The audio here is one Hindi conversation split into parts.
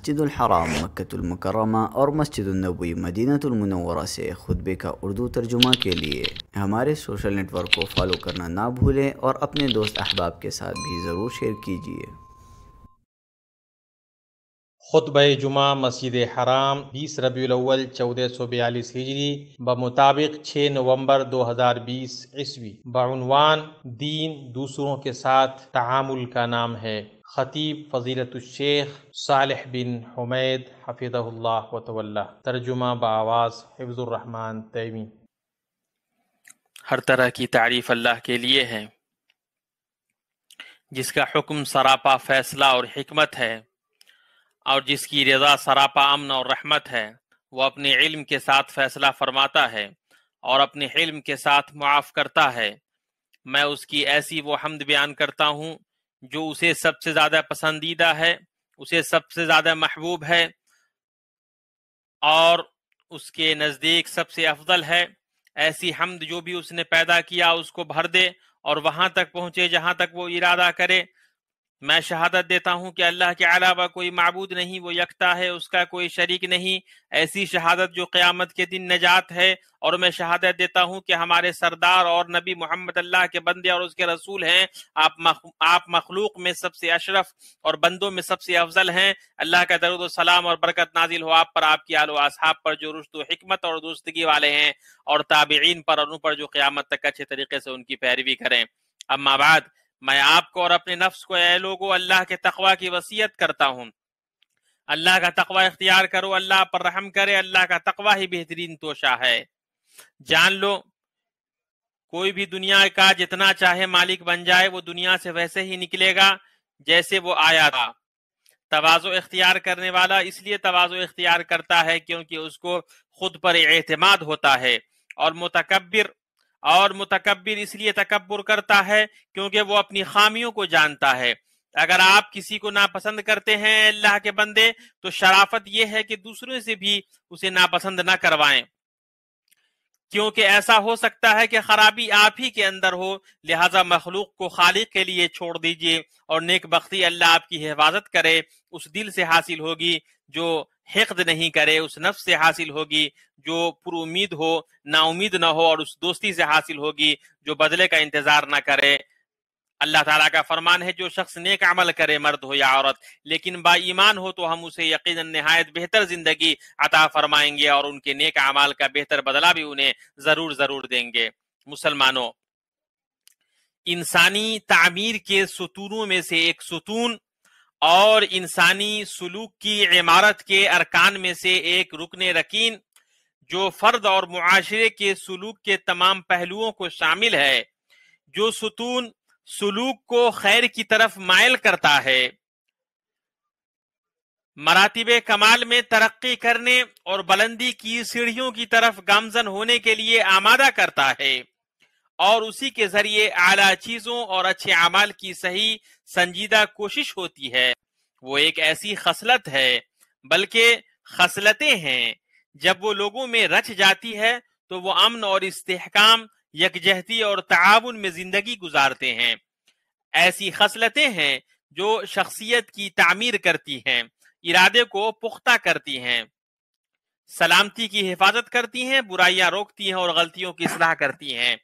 मस्जिद हराम मक्तुलमकरमा और मस्जिद नबी मदीनतुलमनवरा से खुतबे का उर्दू तर्जुमा के लिए हमारे सोशल नेटवर्क को फॉलो करना ना भूलें और अपने दोस्त अहबाब के साथ भी ज़रूर शेयर कीजिए खुतब जुमा मस्जिद हराम बीस रबील चौदह सौ बयालीस हिजरी मुताबिक छः नवम्बर दो हज़ार बीस ईस्वी बनवान दीन दूसरों के साथ तामुल का नाम है ख़तीब फ़जीलतशेख सालह बिन हमेद हफ़ीदल्ला वतवल्ला तर्जुमा बआवाज़ हिफ्ज़ुररहमान तैमी हर तरह की तारीफ़ अल्लाह के लिए है जिसका हुक्म सरापा फ़ैसला और हमत है और जिसकी रज़ा सरापा अमन और रहमत है वह अपने इल्म के साथ फ़ैसला फरमाता है और अपने इल्म के साथ मुआफ़ करता है मैं उसकी ऐसी वो हमद बयान करता हूँ जो उसे सबसे ज्यादा पसंदीदा है उसे सबसे ज्यादा महबूब है और उसके नज़दीक सबसे अफजल है ऐसी हमद जो भी उसने पैदा किया उसको भर दे और वहां तक पहुंचे जहां तक वो इरादा करे मैं शहादत देता हूं कि अल्लाह के अलावा कोई मबूद नहीं वो यकता है उसका कोई शरीक नहीं ऐसी शहादत जो क्यामत के दिन नजात है और मैं शहादत देता हूं कि हमारे सरदार और नबी मोहम्मद अल्लाह के बंदे और उसके रसूल हैं आप मख, आप मखलूक में सबसे अशरफ और बंदों में सबसे अफजल हैं अल्लाह का दरुद सलाम और बरकत नाजिल हो आप पर आपकी आलो असहाब पर जो रुश्त हमत और दोस्तगी वाले हैं और ताबीन पर और उन पर जो क़्यामत तक अच्छे तरीके से उनकी पैरवी करें अम्माबाद मैं आपको और अपने नफ्स को ए लोगो अल्लाह के तकवा की वसीयत करता हूँ अल्लाह का तकवा इख्तियार करो अल्लाह पर रहम करे अल्लाह का तकवा ही बेहतरीन तोशा है जान लो कोई भी दुनिया का जितना चाहे मालिक बन जाए वो दुनिया से वैसे ही निकलेगा जैसे वो आया था तोज़ो इख्तियार करने वाला इसलिए तोज़ो इख्तियार करता है क्योंकि उसको खुद पर एतमाद होता है और मुतकबिर और मुतकबिर इसलिए तकबर करता है क्योंकि वो अपनी खामियों को जानता है अगर आप किसी को नापसंद करते हैं अल्लाह के बंदे तो शराफत यह है कि दूसरों से भी उसे नापसंद ना करवाएं क्योंकि ऐसा हो सकता है कि खराबी आप ही के अंदर हो लिहाजा मखलूक को खालिक के लिए छोड़ दीजिए और नेक बख्ती अल्लाह आपकी हिफाजत करे उस दिल से हासिल होगी जो हेकद नहीं करे उस नफ से हासिल होगी जो पुरुद हो नाउमीद ना हो और उस दोस्ती से हासिल होगी जो बदले का इंतजार ना करे अल्लाह ताला का फरमान है जो शख्स नेक अमल करे मर्द हो या औरत लेकिन बाईमान हो तो हम उसे यकीन नहायत बेहतर जिंदगी अता फरमाएंगे और उनके नेक अमाल का बेहतर बदला भी उन्हें जरूर जरूर देंगे मुसलमानों इंसानी तामीर के सतूनों में से एक सतून और इंसानी सुलूक की इमारत के अरकान में से एक रुकन रकीन जो फर्द और मुआरे के सुलूक के तमाम पहलुओं को शामिल है जो सुतून सलूक को खैर की तरफ मायल करता है मरातब कमाल में तरक्की करने और बुलंदी की सीढ़ियों की तरफ गामजन होने के लिए आमादा करता है और उसी के जरिए आला चीजों और अच्छे अमाल की सही संजीदा कोशिश होती है वो एक ऐसी खसलत है बल्कि खसलतें हैं जब वो लोगों में रच जाती है तो वो अमन और इस्तेकाम यकजहती और ताउन में जिंदगी गुजारते हैं ऐसी खसलतें हैं जो शख्सियत की तामीर करती हैं इरादे को पुख्ता करती हैं सलामती की हिफाजत करती हैं बुराइयां रोकती हैं और गलतियों की सलाह करती हैं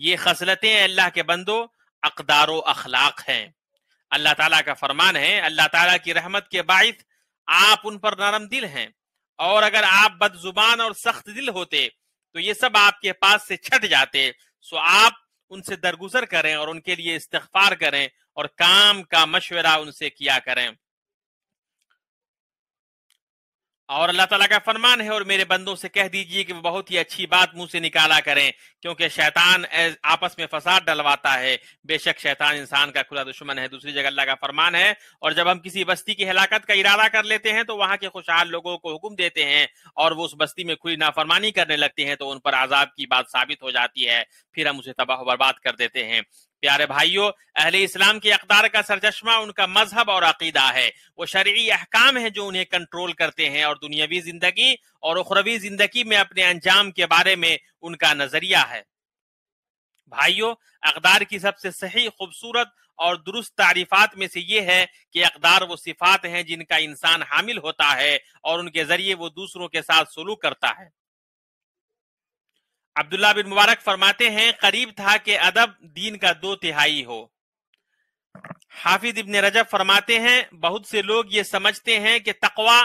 ये खसलतें अल्लाह के बंदो अकदार अखलाक हैं अल्लाह ताला का फरमान है अल्लाह ताला की रहमत के बायस आप उन पर नरम दिल हैं और अगर आप बदजुबान और सख्त दिल होते तो ये सब आपके पास से छट जाते सो आप उनसे दरगुजर करें और उनके लिए इस्तफार करें और काम का मशवरा उनसे किया करें और अल्लाह तला का फरमान है और मेरे बंदों से कह दीजिए कि वो बहुत ही अच्छी बात मुंह से निकाला करें क्योंकि शैतान आपस में फसाद डलवाता है बेशक शैतान इंसान का खुला दुश्मन है दूसरी जगह अल्लाह का फरमान है और जब हम किसी बस्ती की हिलात का इरादा कर लेते हैं तो वहां के खुशहाल लोगों को हुक्म देते हैं और वो उस बस्ती में खुली नाफरमानी करने लगते हैं तो उन पर आजाब की बात साबित हो जाती है फिर हम उसे तबाह बर्बाद कर देते हैं प्यारे भाइयों अहले इस्लाम के अकदार का सरचश्मा उनका मजहब और अकीदा है वो शर्य अहकाम है जो उन्हें कंट्रोल करते हैं और दुनियावी जिंदगी और उखरवी जिंदगी में अपने अंजाम के बारे में उनका नजरिया है भाइयों अकदार की सबसे सही खूबसूरत और दुरुस्त तारीफात में से ये है कि अकदार वो सिफात हैं जिनका इंसान हामिल होता है और उनके जरिए वो दूसरों के साथ सलूक करता है अब्दुल्ला बिन मुबारक फरमाते हैं करीब था कि अदब दीन का दो तिहाई हो हाफिज इबन रजब फरमाते हैं बहुत से लोग ये समझते हैं कि तकवा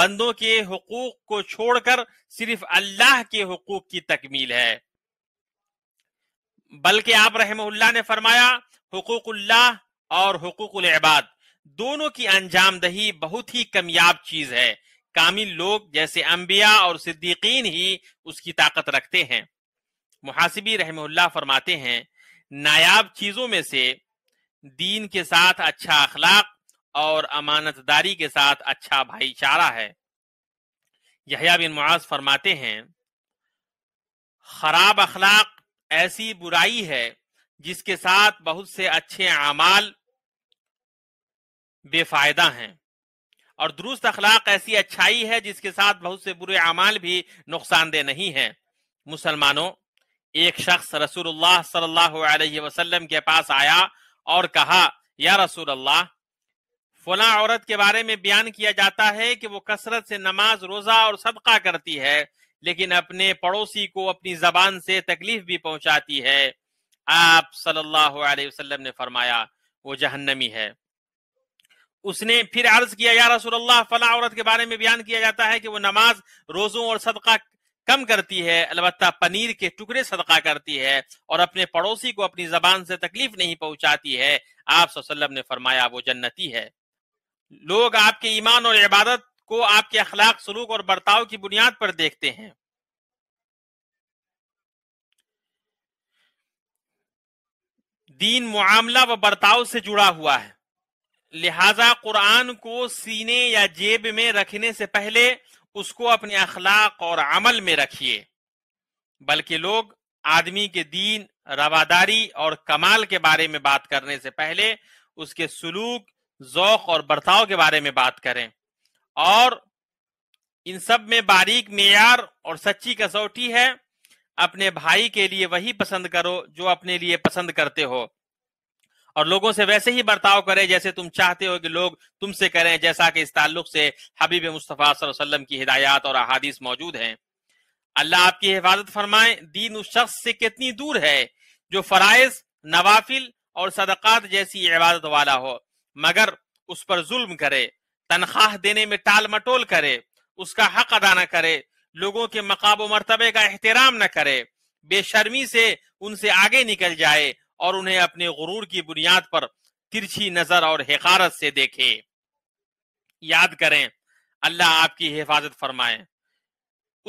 बंदों के हकूक को छोड़कर सिर्फ अल्लाह के हकूक की तकमील है बल्कि आप रहमल्ला ने फरमाया हकूकुल्लाह और इबाद दोनों की अंजामदही बहुत ही कमयाब चीज है कामिल लोग जैसे अंबिया और सिद्दीकीन ही उसकी ताकत रखते हैं मुहासिबी रहमल्ला फरमाते हैं नायाब चीज़ों में से दीन के साथ अच्छा अखलाक और अमानतदारी के साथ अच्छा भाईचारा है यहया बिन मुआज फरमाते हैं खराब अखलाक ऐसी बुराई है जिसके साथ बहुत से अच्छे अमाल बेफायदा हैं और दुरुस्त अखलाक ऐसी अच्छाई है जिसके साथ बहुत से बुरे अमाल भी नुकसानदेह नहीं है मुसलमानों एक शख्स रसूलुल्लाह सल्लल्लाहु अलैहि वसल्लम के पास आया और कहा या रसूल अल्लाह फला औरत के बारे में बयान किया जाता है कि वो कसरत से नमाज रोजा और सदका करती है लेकिन अपने पड़ोसी को अपनी जबान से तकलीफ भी पहुंचाती है आप सल्लल्लाहु अलैहि वसल्लम ने फरमाया वो जहन्नमी है उसने फिर अर्ज किया या रसूल अल्लाह फला औरत के बारे में बयान किया जाता है कि वो नमाज रोजों और सदका कम करती है अलबत् पनीर के टुकड़े सदका करती है और अपने पड़ोसी को अपनी जबान से तकलीफ नहीं पहुंचाती है आप सल्लम ने फरमाया वो जन्नती है लोग आपके ईमान और इबादत को आपके अखलाक सलूक और बर्ताव की बुनियाद पर देखते हैं दीन मामला व बर्ताव से जुड़ा हुआ है लिहाजा कुरान को सीने या जेब में रखने से पहले उसको अपने अखलाक और अमल में रखिए बल्कि लोग आदमी के दीन रवादारी और कमाल के बारे में बात करने से पहले उसके सुलूक जौक और बर्ताव के बारे में बात करें और इन सब में बारीक मेयार और सच्ची कसौटी है अपने भाई के लिए वही पसंद करो जो अपने लिए पसंद करते हो और लोगों से वैसे ही बर्ताव करें जैसे तुम चाहते हो कि लोग तुमसे करें जैसा कि इस ताल्लुक से हबीब मुस्तफ़ा वसल्लम की हिदायत और अहादीस मौजूद हैं अल्लाह आपकी हिफाजत फरमाए दीन उस शख्स से कितनी दूर है जो फ़राइज नवाफिल और सदक़ात जैसी इबादत वाला हो मगर उस पर जुल्म करे तनख्वाह देने में टाल मटोल करे उसका हक अदा न करे लोगों के मकाब मरतबे का एहतराम न करे बेशर्मी से उनसे आगे निकल जाए और उन्हें अपने गुरूर की बुनियाद पर तिरछी नजर और हकारत से देखे याद करें अल्लाह आपकी हिफाजत फरमाए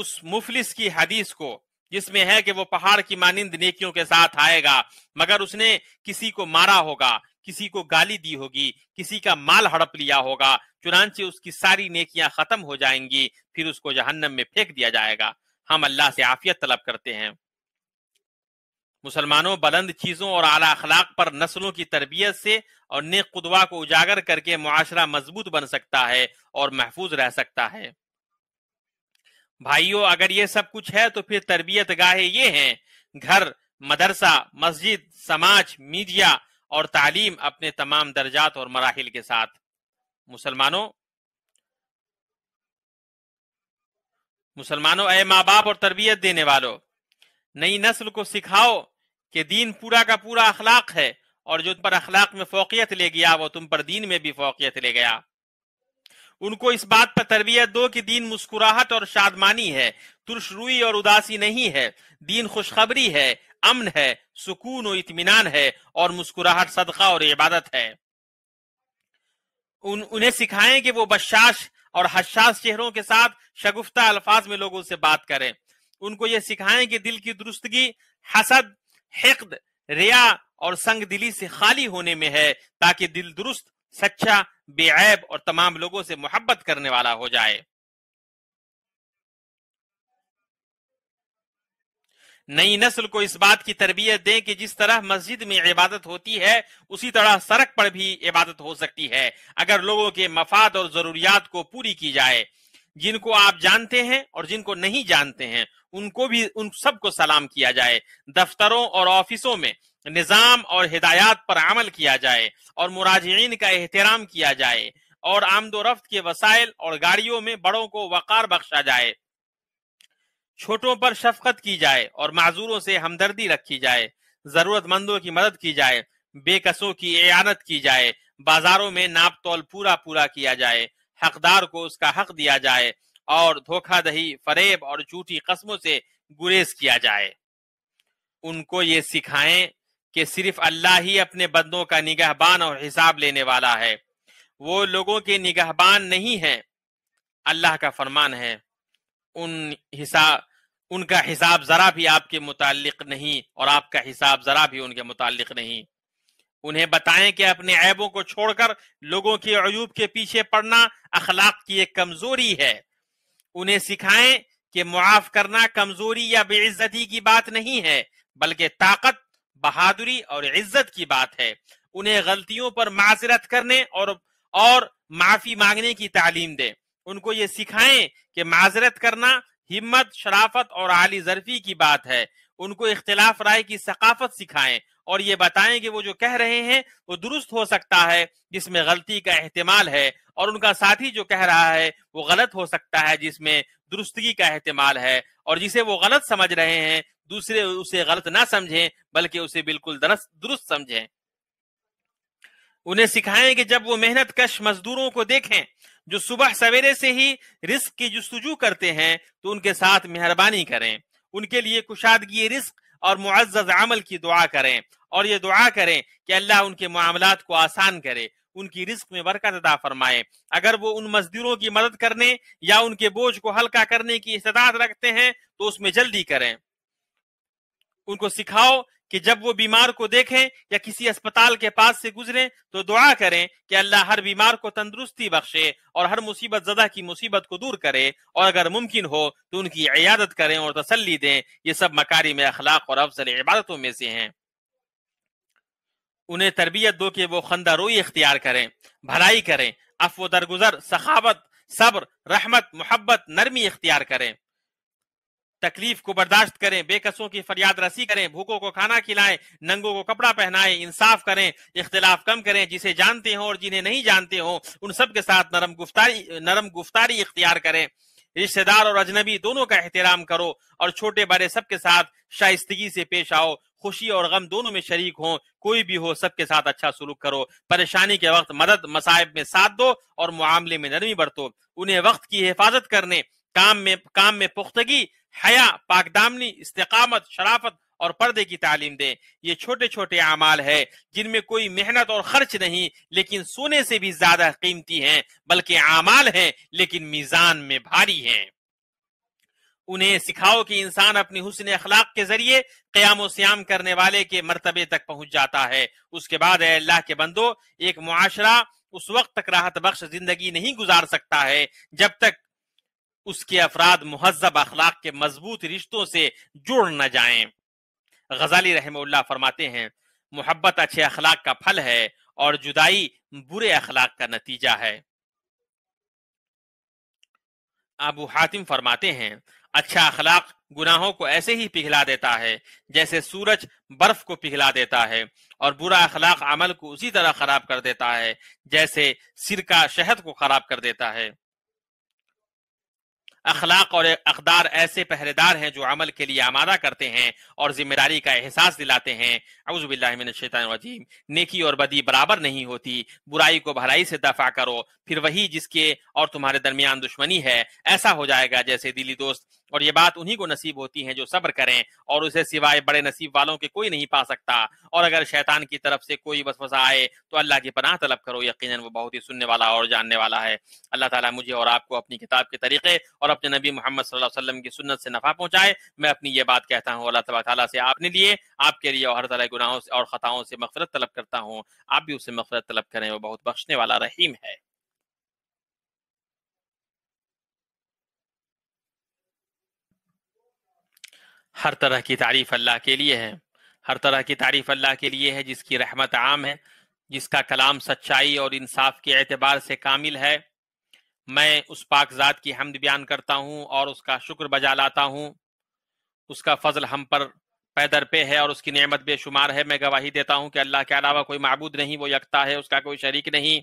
उस मुफलिस की हदीस को जिसमें है कि वो पहाड़ की मानिंद नेकियों के साथ आएगा मगर उसने किसी को मारा होगा किसी को गाली दी होगी किसी का माल हड़प लिया होगा चुनाचे उसकी सारी नेकियां खत्म हो जाएंगी फिर उसको जहन्नम में फेंक दिया जाएगा हम अल्लाह से आफियत तलब करते हैं मुसलमानों बुलंद चीजों और आला अखलाक पर नस्लों की तरबियत से और नेक कुदवा को उजागर करके मुआशरा मजबूत बन सकता है और महफूज रह सकता है भाइयों अगर ये सब कुछ है तो फिर तरबियत गाहे ये हैं घर मदरसा मस्जिद समाज मीडिया और तालीम अपने तमाम दर्जात और मराहल के साथ मुसलमानों मुसलमानों ए माँ बाप और तरबियत देने वालों नई नस्ल को सिखाओ कि दीन पूरा का पूरा अखलाक है और जो पर अखलाक में फोकियत ले गया वो तुम पर दीन में भी फोकियत ले गया उनको इस बात पर तरबियत दो कि दीन मुस्कुराहट और शादमानी है तुरश रुई और उदासी नहीं है दीन खुशखबरी है अमन है सुकून और इतमान है और मुस्कुराहट सदका और इबादत है उन उन्हें सिखाएं कि वो बशाश और हशास चेहरों के साथ शगुफ्ता अल्फाज में लोगों से बात करें उनको यह सिखाएं कि दिल की दुरुस्तगी हसद हिकद रिया और संग दिली से खाली होने में है ताकि दिल दुरुस्त सच्चा बेऐब और तमाम लोगों से मोहब्बत करने वाला हो जाए नई नस्ल को इस बात की तरबियत दें कि जिस तरह मस्जिद में इबादत होती है उसी तरह सड़क पर भी इबादत हो सकती है अगर लोगों के मफाद और जरूरियात को पूरी की जाए जिनको आप जानते हैं और जिनको नहीं जानते हैं उनको भी उन सबको सलाम किया जाए दफ्तरों और ऑफिसों में निज़ाम और हिदायत पर अमल किया जाए और मुराजन का एहतराम किया जाए और आमदो रफ्त के वसाइल और गाड़ियों में बड़ों को वक़ार बख्शा जाए छोटों पर शफकत की जाए और माजूरों से हमदर्दी रखी जाए जरूरतमंदों की मदद की जाए बेकसों की एयानत की जाए बाजारों में नाप तोल पूरा पूरा किया जाए हकदार को उसका हक दिया जाए और दही फरेब और झूठी कस्मों से गुरेज किया जाए उनको ये सिखाएं कि सिर्फ अल्लाह ही अपने बंदों का निगहबान और हिसाब लेने वाला है वो लोगों के निगहबान नहीं है अल्लाह का फरमान है उन हिसाब उनका हिसाब जरा भी आपके मुतालिक नहीं और आपका हिसाब जरा भी उनके मुतालिक नहीं उन्हें बताएं कि अपने ऐबों को छोड़कर लोगों के अयूब के पीछे पड़ना अखलाक की एक कमजोरी है उन्हें सिखाएं कि मुआफ करना कमजोरी या बेइज्जती की बात नहीं है बल्कि ताकत बहादुरी और इज्जत की बात है उन्हें गलतियों पर माजरत करने और और माफी मांगने की तालीम दें उनको ये सिखाएं कि माजरत करना हिम्मत शराफत और आली जरफी की बात है उनको इख्तलाफ राय की सकाफत सिखाएं और ये बताएं कि वो जो कह रहे हैं वो दुरुस्त हो सकता है जिसमें गलती का एहतमाल है और उनका साथी जो कह रहा है वो गलत हो सकता है जिसमें दुरुस्तगी का अहतमाल है और जिसे वो गलत समझ रहे हैं दूसरे उसे गलत ना समझें बल्कि उसे बिल्कुल दुरुस्त समझें उन्हें सिखाएं कि जब वो मेहनत कश मजदूरों को देखें जो सुबह सवेरे से ही रिस्क की जस्तजू करते हैं तो उनके साथ मेहरबानी करें उनके लिए कुशादगी रिस्क और मुआज़ अमल की दुआ करें और ये दुआ करें कि अल्लाह उनके मामला को आसान करे उनकी रिस्क में बरकत अदा फरमाए अगर वो उन मजदूरों की मदद करने या उनके बोझ को हल्का करने की इस्तात रखते हैं तो उसमें जल्दी करें उनको सिखाओ कि जब वो बीमार को देखें या किसी अस्पताल के पास से गुजरें तो दुआ करें कि अल्लाह हर बीमार को तंदुरुस्ती बख्शे और हर मुसीबत जदा की मुसीबत को दूर करे और अगर मुमकिन हो तो उनकी इयादत करें और तसली दें ये सब मकारी में अखलाक और अफजल इबादतों में से हैं उन्हें तरबियत दो कि वो खंदा रोई इख्तियार करें भलाई करें व दरगुजर सखावत सब्र रहमत मोहब्बत नरमी इख्तियार करें तकलीफ को बर्दाश्त करें बेकसों की फरियाद रसी करें भूखों को खाना खिलाएं नंगों को कपड़ा पहनाएं इंसाफ करें इख्तलाफ कम करें जिसे जानते हों और जिन्हें नहीं जानते हों उन सब के साथ नरम गुफ्तारी नरम गुफ्तारी इख्तियार करें रिश्तेदार और अजनबी दोनों का एहतराम करो और छोटे बड़े सबके साथ शाइस्तगी से पेश आओ खुशी और गम दोनों में शरीक हो कोई भी हो सबके साथ अच्छा सुलूक करो परेशानी के वक्त मदद मसायब में साथ दो और मामले में नरमी बरतो उन्हें वक्त की हिफाजत करने काम में काम में पुख्तगी हया पाकदामनी इस्तेकामत शराफत और पर्दे की तालीम दे ये छोटे छोटे अमाल है जिनमें कोई मेहनत और खर्च नहीं लेकिन सोने से भी ज्यादा कीमती हैं बल्कि अमाल हैं लेकिन मीजान में भारी हैं उन्हें सिखाओ कि इंसान अपने हुसन अखलाक के जरिए क्याम श्याम करने वाले के मरतबे तक पहुंच जाता है उसके बाद अल्लाह के बंदो एक मुआशरा उस वक्त तक राहत बख्श जिंदगी नहीं गुजार सकता है जब तक उसके अफराद महजब अखलाक के मजबूत रिश्तों से जुड़ न जाए गजाली रहम फरमाते हैं मोहब्बत अच्छे अखलाक का फल है और जुदाई बुरे अखलाक का नतीजा है अबू हातिम फरमाते हैं अच्छा अखलाक गुनाहों को ऐसे ही पिघला देता है जैसे सूरज बर्फ को पिघला देता है और बुरा अखलाक अमल को उसी तरह खराब कर देता है जैसे सिरका शहद को खराब कर देता है अखलाक और अकदार ऐसे पहरेदार हैं जो अमल के लिए आमादा करते हैं और जिम्मेदारी का एहसास दिलाते हैं अबीम नेकी और बदी बराबर नहीं होती बुराई को भलाई से दफा करो फिर वही जिसके और तुम्हारे दरमियान दुश्मनी है ऐसा हो जाएगा जैसे दिली दोस्त और ये बात उन्हीं को नसीब होती है जो सब्र करें और उसे सिवाय बड़े नसीब वालों के कोई नहीं पा सकता और अगर शैतान की तरफ से कोई वसवसा आए तो अल्लाह की पनाह तलब करो यकीन वो बहुत ही सुनने वाला और जानने वाला है अल्लाह ताला मुझे और आपको अपनी किताब के तरीके और अपने नबी मोहम्मद वसल्लम की सुन्नत से नफा पहुंचाए मैं अपनी ये बात कहता हूँ अल्लाह तबा ताला से आपने लिए आपके लिए और हर तरह गुनाहों से और ख़ताओं से मफरत तलब करता हूँ आप भी उससे मफ़रत तलब करें वो बहुत बख्शने वाला रहीम है हर तरह की तारीफ अल्लाह के लिए है हर तरह की तारीफ अल्लाह के लिए है जिसकी रहमत आम है जिसका कलाम सच्चाई और इंसाफ के एतबार से कामिल है मैं उस पाक ज़ात की हमद बयान करता हूँ और उसका शुक्र बजा लाता हूँ उसका फजल हम पर पैदर पे है और उसकी नियमत बेशुमार है मैं गवाही देता हूँ कि अल्लाह के अलावा कोई मबूद नहीं वो यकता है उसका कोई शरीक नहीं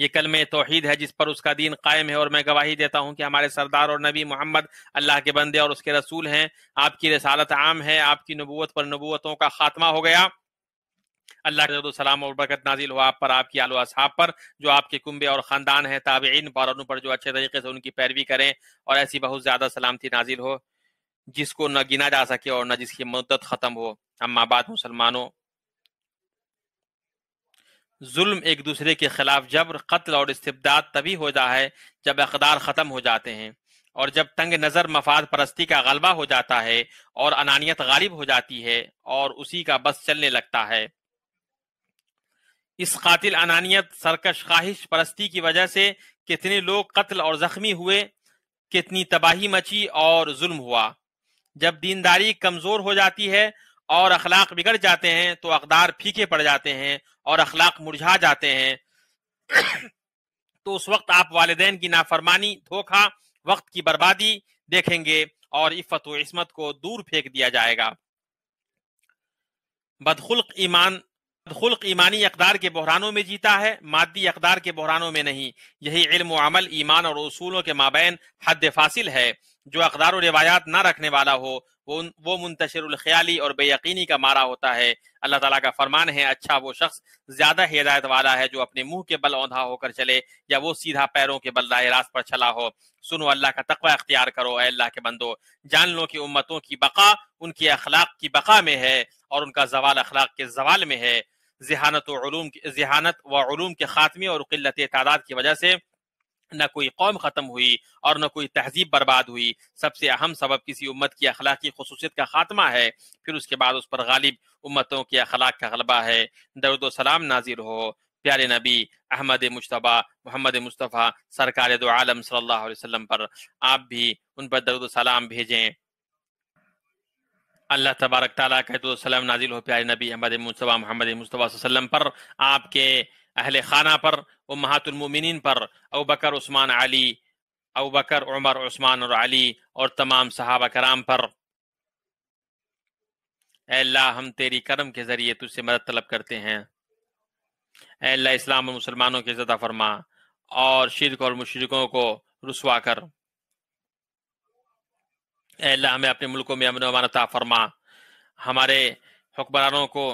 ये कलम तोहहीद है जिस पर उसका दीन कायम है और मैं गवाही देता हूँ कि हमारे सरदार और नबी मोहम्मद अल्लाह के बंदे और उसके रसूल हैं आपकी रसालत आम है आपकी नबूत पर नबूतों का खात्मा हो गया अल्लाह के सलाम और बरकत नाजिल हो आप पर आपकी आलो असहाब पर जो आपके कुंबे और ख़ानदान है ताबेन पर उन पर जो अच्छे तरीके से उनकी पैरवी करें और ऐसी बहुत ज़्यादा सलामती नाजिल हो जिसको न गिना जा सके और न जिसकी मदत ख़त्म हो अम्माबाद मुसलमानों जुल्म एक दूसरे के खिलाफ जबर कत्ल और इस्तबदाद तभी होता है जब अकदार ख़त्म हो जाते हैं और जब तंग नज़र मफाद परस्ती का गलबा हो जाता है और अनानियत गालिब हो जाती है और उसी का बस चलने लगता है इस कातिल अनानियत सरकश ख्वाहिश परस्ती की वजह से कितने लोग कत्ल और जख्मी हुए कितनी तबाही मची और जुल्म हुआ जब दीनदारी कमज़ोर हो जाती है और अखलाक बिगड़ जाते हैं तो अकदार फीके पड़ जाते हैं और अखलाक मुरझा जाते हैं तो उस वक्त आप वालदेन की नाफरमानी धोखा वक्त की बर्बादी देखेंगे और इफ्फत व इसमत को दूर फेंक दिया जाएगा बदखुल्क ईमान बदखुल्क ईमानी अकदार के बहरानों में जीता है मादी अकदार के बहरानों में नहीं यही इल्म अमल ईमान और असूलों के माबेन हद फासिल है जो अकदार रिवायात ना रखने वाला हो वो वो मुंतशर ख्याली और बेयकीनी का मारा होता है अल्लाह ताला का फरमान है अच्छा वो शख्स ज्यादा हिदायत वाला है जो अपने मुंह के बल औंधा होकर चले या वो सीधा पैरों के बल राह रास्त पर चला हो सुनो अल्लाह का तकवा अख्तियार करो अल्लाह के बंदो जान लो कि उम्मतों की बका उनके अखलाक की बका में है और उनका जवाल अखलाक के जवाल में है जहानत वलूम जहानत व के खात्मे और किल्लत तादाद की वजह से न कोई कौम ख़त्म हुई और न कोई तहजीब बर्बाद हुई सबसे अहम सबब किसी उम्मत की अखलाकी खसूसियत का खात्मा है फिर उसके बाद उस पर गालिब उम्मतों के अखलाक का गलबा है दरुद सलाम नाजिर हो प्यारे नबी अहमद मुशतबा मोहम्मद मुस्तफ़ा सरकार दो आलम सल्लल्लाहु अलैहि वसल्लम पर आप भी उन पर दर्द सलाम भेजें अल्लाह तबारक ताली का सलाम नाजिल हो प्यारे नबी अहमद मुस्तफ़ा मोहम्मद मुस्तफ़ा पर आपके अहल खाना पर उमहातुलमिन पर अबकर बकर उस्मान अली अबकर उमर उस्मान और अली और तमाम सहाब कराम पर अल्लाह हम तेरी करम के ज़रिए तुझसे मदद तलब करते हैं अल्लाह इस्लाम और मुसलमानों की ज़दा फरमा और शिरक और मुशरकों को रसवा कर अल्लाह हमें अपने मुल्कों में अमन अमानता फरमा हमारे हुक्मरानों को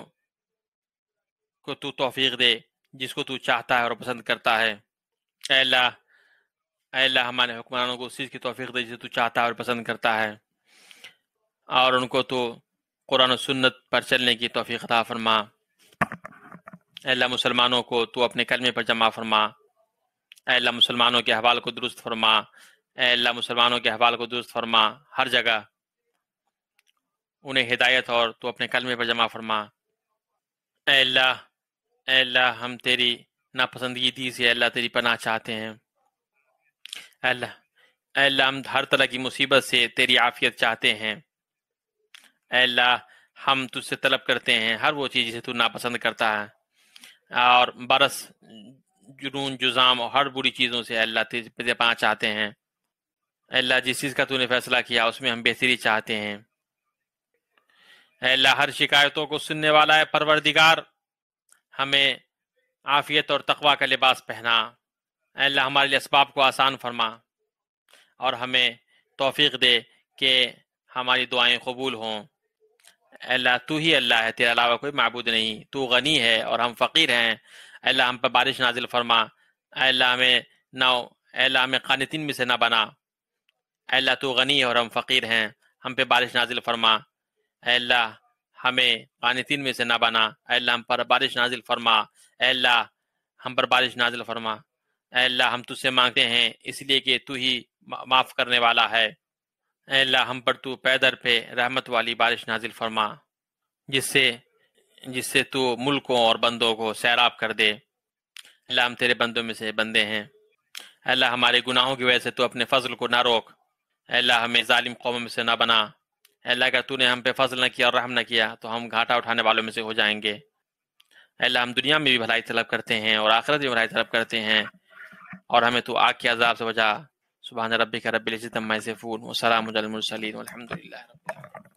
को तू तोफीक दे जिसको तू चाहता है और पसंद करता है अल्लाह अल्लाह हमारे हुक्मरानों को उस चीज़ की तोफ़ी दे जिसे तू चाहता है और पसंद करता है और उनको तो कुरान सुन्नत पर चलने की तोफ़ी अता फरमा अल्लाह मुसलमानों को तो अपने कलमे पर जमा फरमा अल्लाह मुसलमानों के हवाल को दुरुस्त फरमा अल्लाह मुसलमानों के हवाल को दुरुस्त फरमा हर जगह उन्हें हिदायत और तो अपने कलमे पर जमा फरमा अल्लाह अल्लाह हम तेरी नापसंदगी से अल्लाह तेरी पनाह चाहते हैं अल्लाह अल्लाह हम हर तरह की मुसीबत से तेरी आफियत चाहते हैं अल्लाह हम तुझसे तलब करते हैं हर वो चीज़ जिसे तू नापसंद करता है और बरस जुनून जुजाम और हर बुरी चीज़ों से अल्लाह तेरे पाँ चाहते हैं अल्लाह जिस चीज़ का तूने फैसला किया उसमें हम बेहतरी चाहते हैं अल्लाह हर शिकायतों को सुनने वाला है परवरदिगार हमें आफ़ियत और तकवा का लिबास पहना अल्लाह हमारे लिए इसबाब को आसान फरमा और हमें तोफ़ी दे कि हमारी दुआएं कबूल हों अल्लाह तू ही अल्लाह है तेरे अलावा कोई मबूद नहीं तू गनी है और हम फ़कीर हैं अल्लाह हम पर बारिश नाजिल फरमा अल्लाह में ना अल्लाह में क़ानतिन में से ना बना अल्लाह तू गनी है और हम फ़कीर हैं हम पे बारिश नाजिल फरमा अल्लाह हमें तीन में से ना बना अल्लाह हम पर बारिश नाजिल फरमा अल्लाह हम पर बारिश नाजिल फरमा अल्लाह हम तुझसे मांगते हैं इसलिए कि तू ही माफ़ करने वाला है अल्लाह हम पर तू पैदर पे रहमत वाली बारिश नाजिल फरमा जिससे जिससे तू मुल्कों और बंदों को सैराब कर दे अल्लाह हम तेरे बंदों में से बंदे हैं अल्लाह हमारे गुनाहों की वजह से तू अपने फजल को ना रोक अल्लाह हमें जालिम कौम से ना बना अल्लाह का तूने हम पे फजल ना किया और रहम ना किया तो हम घाटा उठाने वालों में से हो जाएंगे अल्लाह हम दुनिया में भी भलाई तलब करते हैं और आखिरत में भलाई तलब करते हैं और हमें तो आग के अजाब से बचा सुबह रबी का रबी से फूल से फ़ून वसलामसलिन अलहमदिल्ला